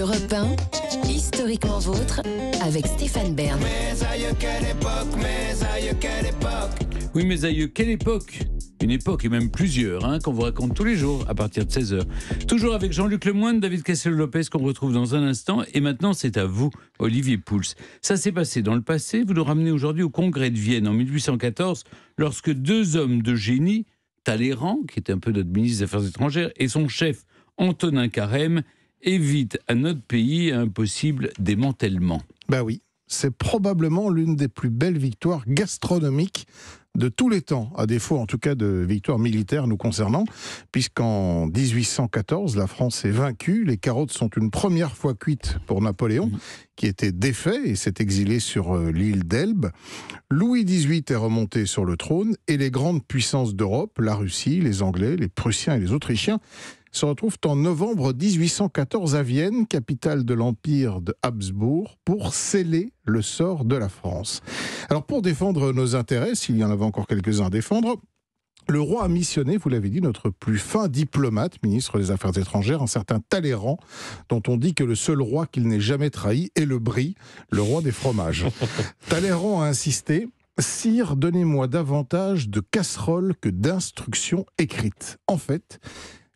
Europe 1, historiquement vôtre, avec Stéphane Bern. Mais aïeux, quelle époque, quelle époque. Oui, mais aïeux, quelle époque une époque et même plusieurs, hein, qu'on vous raconte tous les jours à partir de 16h. Toujours avec Jean-Luc Lemoine, David cassel lopez qu'on retrouve dans un instant. Et maintenant, c'est à vous, Olivier Pouls. Ça s'est passé dans le passé, vous nous ramenez aujourd'hui au Congrès de Vienne en 1814, lorsque deux hommes de génie, Talleyrand, qui était un peu notre ministre des Affaires étrangères, et son chef, Antonin Carême, évite à notre pays un possible démantèlement. Ben oui, c'est probablement l'une des plus belles victoires gastronomiques de tous les temps, à défaut en tout cas de victoires militaires nous concernant, puisqu'en 1814, la France est vaincue, les carottes sont une première fois cuites pour Napoléon, qui était défait et s'est exilé sur euh, l'île d'Elbe. Louis XVIII est remonté sur le trône, et les grandes puissances d'Europe, la Russie, les Anglais, les Prussiens et les Autrichiens, se retrouvent en novembre 1814 à Vienne, capitale de l'Empire de Habsbourg, pour sceller le sort de la France. Alors pour défendre nos intérêts, s'il y en avait encore quelques-uns à défendre, le roi a missionné, vous l'avez dit, notre plus fin diplomate, ministre des Affaires étrangères, un certain Talleyrand, dont on dit que le seul roi qu'il n'ait jamais trahi est le Brie, le roi des fromages. Talleyrand a insisté. Sire, donnez-moi davantage de casseroles que d'instructions écrites. En fait,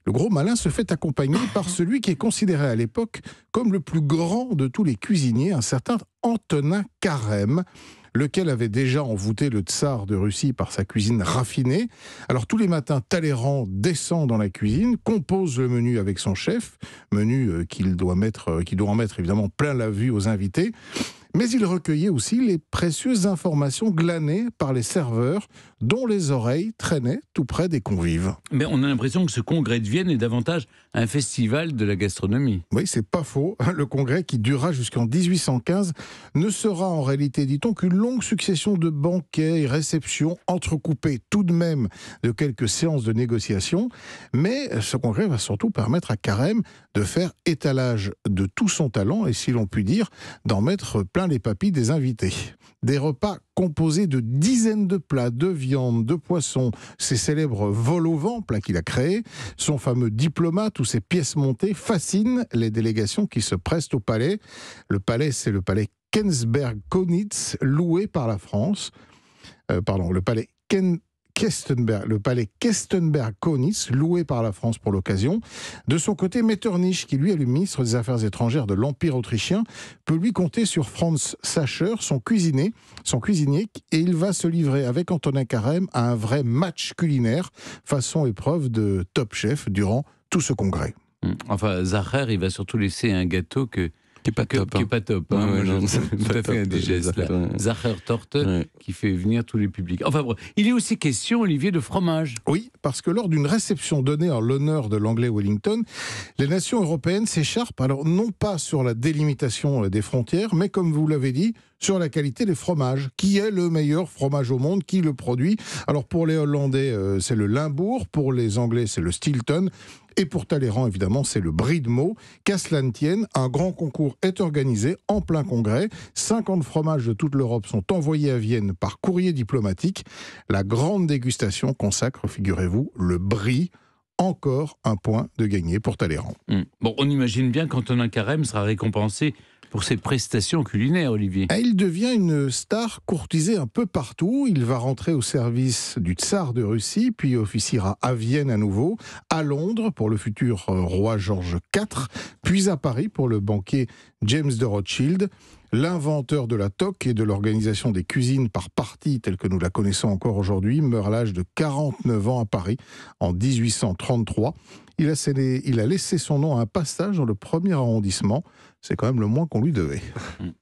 le gros malin se fait accompagner par celui qui est considéré à l'époque comme le plus grand de tous les cuisiniers, un certain Antonin Carême lequel avait déjà envoûté le tsar de Russie par sa cuisine raffinée. Alors tous les matins, Talleyrand descend dans la cuisine, compose le menu avec son chef, menu euh, qu'il doit, mettre, euh, doit en mettre évidemment plein la vue aux invités mais il recueillait aussi les précieuses informations glanées par les serveurs, dont les oreilles traînaient tout près des convives. Mais on a l'impression que ce congrès de Vienne est davantage un festival de la gastronomie. Oui, c'est pas faux. Le congrès qui durera jusqu'en 1815 ne sera en réalité, dit-on, qu'une longue succession de banquets et réceptions entrecoupées tout de même de quelques séances de négociation. Mais ce congrès va surtout permettre à Carême de faire étalage de tout son talent et, si l'on peut dire, d'en mettre plein les papilles des invités. Des repas composés de dizaines de plats, de viande, de poissons, ses célèbres vol au vent, plats qu'il a créés. son fameux diplomate ou ses pièces montées fascinent les délégations qui se pressent au palais. Le palais, c'est le palais Kensberg-Konitz, loué par la France. Euh, pardon, le palais Ken le palais Kestenberg-Konis, loué par la France pour l'occasion. De son côté, Metternich, qui lui est le ministre des Affaires étrangères de l'Empire autrichien, peut lui compter sur Franz Sacher, son cuisinier, son cuisinier, et il va se livrer avec Antonin Carême à un vrai match culinaire, façon épreuve de top chef durant tout ce congrès. Enfin, Zacher, il va surtout laisser un gâteau que qui est pas top. Qui, hein. pas top. Euh, Zacher Torte, qui fait venir tous les publics. Enfin bref, il est aussi question, Olivier, de fromage. Oui, parce que lors d'une réception donnée en l'honneur de l'anglais Wellington, les nations européennes s'écharpent, alors non pas sur la délimitation euh, des frontières, mais comme vous l'avez dit, sur la qualité des fromages. Qui est le meilleur fromage au monde Qui le produit Alors pour les Hollandais, euh, c'est le Limbourg, pour les Anglais, c'est le Stilton. Et pour Talleyrand, évidemment, c'est le Meaux. Qu'à cela ne tienne, un grand concours est organisé en plein congrès. 50 fromages de toute l'Europe sont envoyés à Vienne par courrier diplomatique. La grande dégustation consacre, figurez-vous, le Brie encore un point de gagné pour Talleyrand. Hmm. Bon, on imagine bien qu'Antonin Carême sera récompensé pour ses prestations culinaires, Olivier. Il devient une star courtisée un peu partout. Il va rentrer au service du tsar de Russie, puis officiera à Vienne à nouveau, à Londres pour le futur euh, roi George IV, puis à Paris pour le banquier James de Rothschild. L'inventeur de la toque et de l'organisation des cuisines par partie, telle que nous la connaissons encore aujourd'hui, meurt à l'âge de 49 ans à Paris en 1833. Il a, il a laissé son nom à un passage dans le premier arrondissement. C'est quand même le moins qu'on lui devait.